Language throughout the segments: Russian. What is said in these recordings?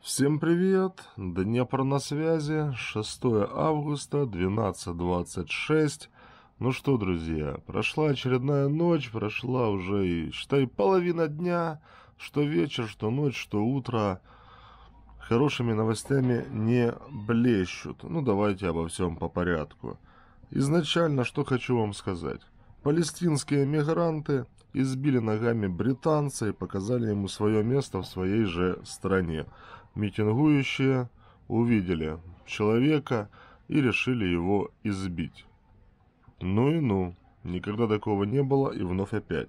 Всем привет! Днепр на связи, 6 августа, 12.26. Ну что, друзья, прошла очередная ночь, прошла уже и, считай, половина дня, что вечер, что ночь, что утро. Хорошими новостями не блещут. Ну давайте обо всем по порядку. Изначально что хочу вам сказать. Палестинские мигранты избили ногами британца и показали ему свое место в своей же стране. Митингующие увидели человека и решили его избить. Ну и ну, никогда такого не было и вновь опять.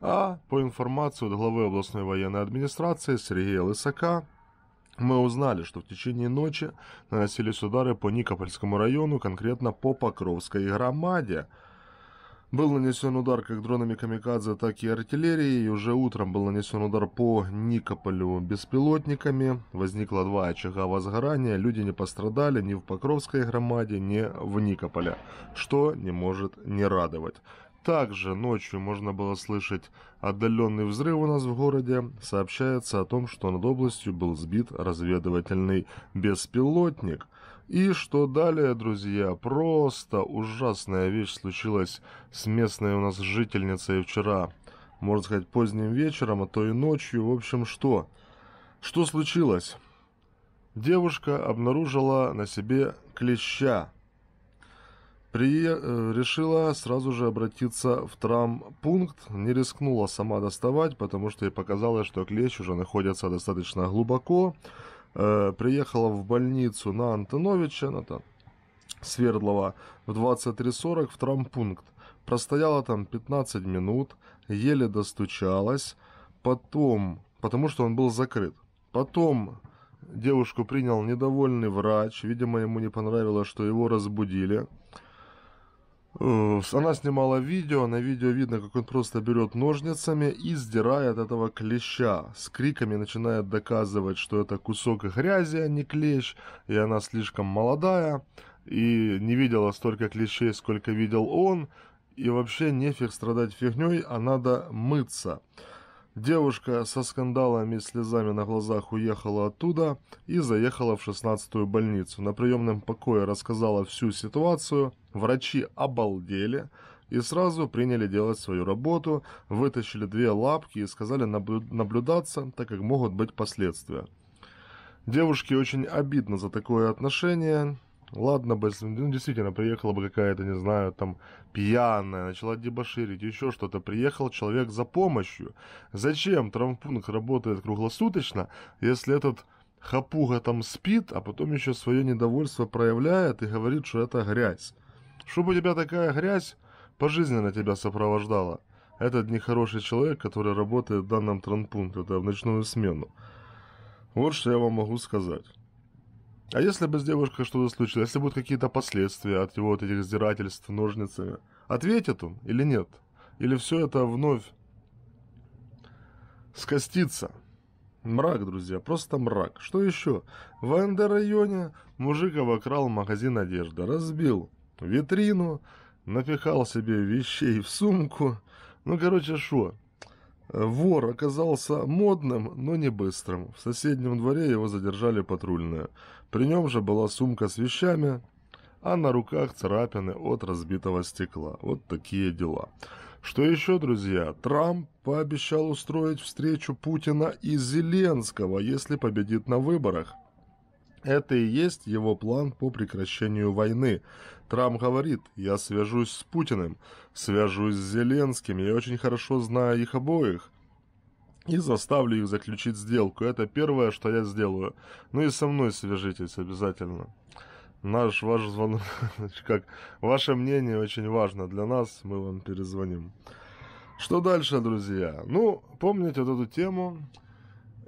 А по информации от главы областной военной администрации Сергея Лысака, мы узнали, что в течение ночи наносились удары по Никопольскому району, конкретно по Покровской громаде – был нанесен удар как дронами «Камикадзе», так и артиллерией. Уже утром был нанесен удар по Никополю беспилотниками. Возникло два очага возгорания. Люди не пострадали ни в Покровской громаде, ни в Никополе, что не может не радовать. Также ночью можно было слышать отдаленный взрыв у нас в городе. Сообщается о том, что над областью был сбит разведывательный беспилотник – и что далее, друзья, просто ужасная вещь случилась с местной у нас жительницей вчера. Можно сказать, поздним вечером, а то и ночью. В общем, что? Что случилось? Девушка обнаружила на себе клеща. При... Э, решила сразу же обратиться в травмпункт, не рискнула сама доставать, потому что ей показалось, что клещ уже находится достаточно глубоко, э, приехала в больницу на Антоновича, она там, Свердлова, в 23.40 в трампункт. Простояла там 15 минут, еле достучалась, потом, потому что он был закрыт. Потом девушку принял недовольный врач, видимо, ему не понравилось, что его разбудили. Э, она снимала видео, на видео видно, как он просто берет ножницами и сдирает этого клеща. С криками начинает доказывать, что это кусок грязи, а не клещ, и она слишком молодая, и не видела столько клещей, сколько видел он, и вообще нефиг страдать фигней, а надо мыться. Девушка со скандалами и слезами на глазах уехала оттуда и заехала в 16-ю больницу. На приемном покое рассказала всю ситуацию, врачи обалдели и сразу приняли делать свою работу, вытащили две лапки и сказали наблюдаться, так как могут быть последствия. Девушке очень обидно за такое отношение, Ладно бы, ну, действительно, приехала бы какая-то, не знаю, там, пьяная, начала дебоширить, еще что-то. Приехал человек за помощью. Зачем травмпункт работает круглосуточно, если этот хапуга там спит, а потом еще свое недовольство проявляет и говорит, что это грязь? Чтобы у тебя такая грязь пожизненно тебя сопровождала. Этот нехороший человек, который работает в данном травмпункте, это в ночную смену. Вот что я вам могу сказать. А если бы с девушкой что-то случилось, если будут какие-то последствия от его вот этих издирательств ножницами, ответит он или нет? Или все это вновь скостится? Мрак, друзья, просто мрак. Что еще? В НД-районе мужик обокрал магазин одежды, разбил витрину, напихал себе вещей в сумку. Ну, короче, что? Вор оказался модным, но не быстрым. В соседнем дворе его задержали патрульные. При нем же была сумка с вещами, а на руках царапины от разбитого стекла. Вот такие дела. Что еще, друзья? Трамп пообещал устроить встречу Путина и Зеленского, если победит на выборах. Это и есть его план по прекращению войны. Трамп говорит, я свяжусь с Путиным, свяжусь с Зеленским, я очень хорошо знаю их обоих и заставлю их заключить сделку. Это первое, что я сделаю. Ну и со мной свяжитесь обязательно. Наш ваш звонок, как ваше мнение очень важно для нас, мы вам перезвоним. Что дальше, друзья? Ну, помните вот эту тему,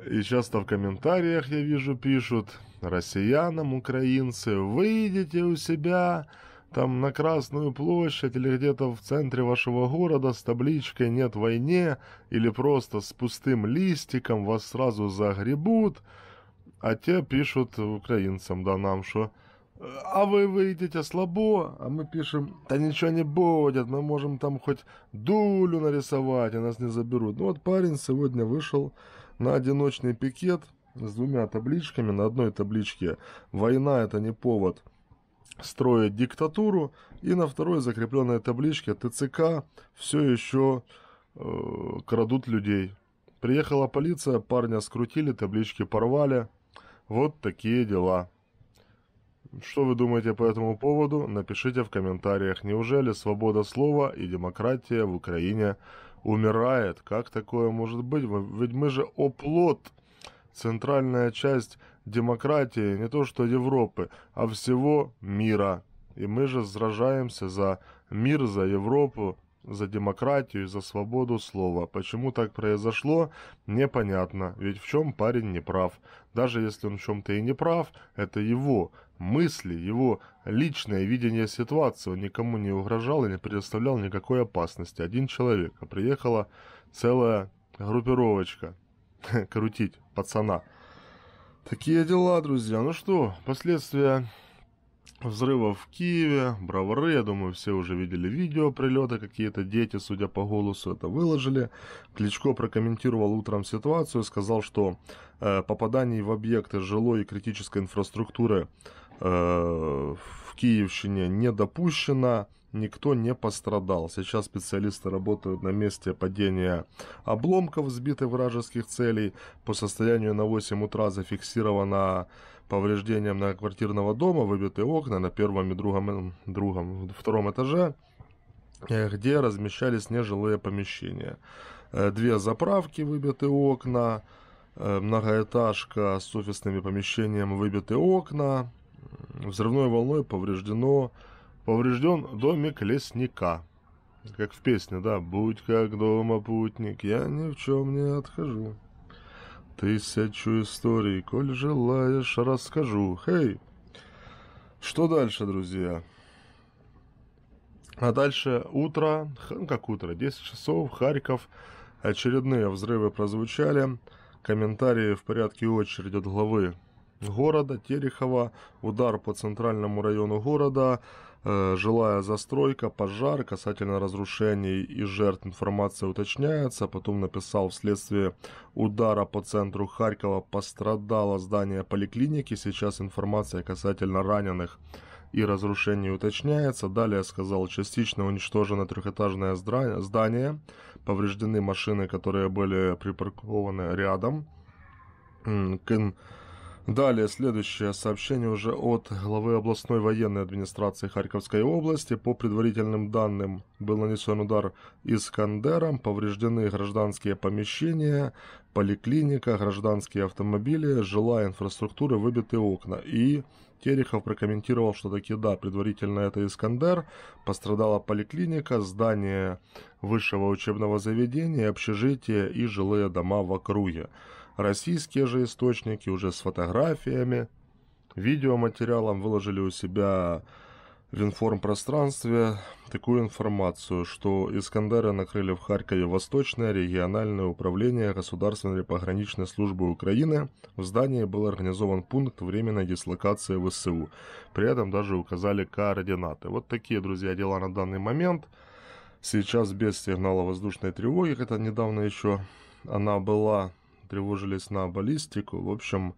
и часто в комментариях я вижу пишут, россиянам, украинцы, выйдите у себя, там на Красную площадь или где-то в центре вашего города с табличкой «Нет войне» или просто с пустым листиком вас сразу загребут, а те пишут украинцам, да, нам, что «А вы выйдете слабо», а мы пишем «Да ничего не будет, мы можем там хоть дулю нарисовать, и нас не заберут». Ну вот парень сегодня вышел на одиночный пикет с двумя табличками. На одной табличке «Война – это не повод» строя диктатуру, и на второй закрепленной табличке ТЦК все еще э, крадут людей. Приехала полиция, парня скрутили, таблички порвали. Вот такие дела. Что вы думаете по этому поводу, напишите в комментариях. Неужели свобода слова и демократия в Украине умирает? Как такое может быть? Ведь мы же оплот, центральная часть демократии не то что Европы, а всего мира. И мы же сражаемся за мир, за Европу, за демократию, за свободу слова. Почему так произошло, непонятно, ведь в чем парень не прав. Даже если он в чем-то и не прав, это его мысли, его личное видение ситуации. Он никому не угрожал и не предоставлял никакой опасности. Один человек, а приехала целая группировочка крутить пацана. Такие дела, друзья. Ну что, последствия взрыва в Киеве, бравары, я думаю, все уже видели видео прилета, какие-то дети, судя по голосу, это выложили. Кличко прокомментировал утром ситуацию, сказал, что э, попаданий в объекты жилой и критической инфраструктуры э, в Киевщине не допущено, никто не пострадал. Сейчас специалисты работают на месте падения обломков сбитых вражеских целей. По состоянию на 8 утра зафиксировано повреждение многоквартирного дома, выбитые окна на первом и другом, другом втором этаже, э, где размещались нежилые помещения. Э, две заправки, выбиты окна, э, многоэтажка с офисными помещениями, выбиты окна, Взрывной волной повреждено, поврежден домик лесника. Как в песне, да? «Будь как дома, путник, я ни в чем не отхожу». Тысячу историй, коль желаешь, расскажу. Хей! Что дальше, друзья? А дальше утро, как утро, 10 часов, Харьков. Очередные взрывы прозвучали. Комментарии в порядке очереди от главы города Терехова, удар по центральному району города, жилая застройка, пожар, касательно разрушений и жертв информация уточняется. Потом написал, вследствие удара по центру Харькова пострадало здание поликлиники, сейчас информация касательно раненых и разрушений уточняется. Далее сказал, частично уничтожено трехэтажное здание, повреждены машины, которые были припаркованы рядом. Далее, следующее сообщение уже от главы областной военной администрации Харьковской области. По предварительным данным, был нанесен удар Искандером, повреждены гражданские помещения, поликлиника, гражданские автомобили, жилая инфраструктура, выбиты окна. И Терехов прокомментировал, что таки да, предварительно это Искандер, пострадала поликлиника, здание высшего учебного заведения, общежитие и жилые дома в округе. Российские же источники уже с фотографиями, видеоматериалом выложили у себя в информпространстве такую информацию, что Искандера накрыли в Харькове Восточное региональное управление Государственной пограничной службы Украины. В здании был организован пункт временной дислокации ВСУ. При этом даже указали координаты. Вот такие, друзья, дела на данный момент. Сейчас без сигнала воздушной тревоги, это недавно еще она была тревожились на баллистику. В общем,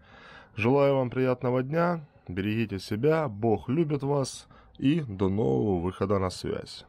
желаю вам приятного дня, берегите себя, Бог любит вас и до нового выхода на связь.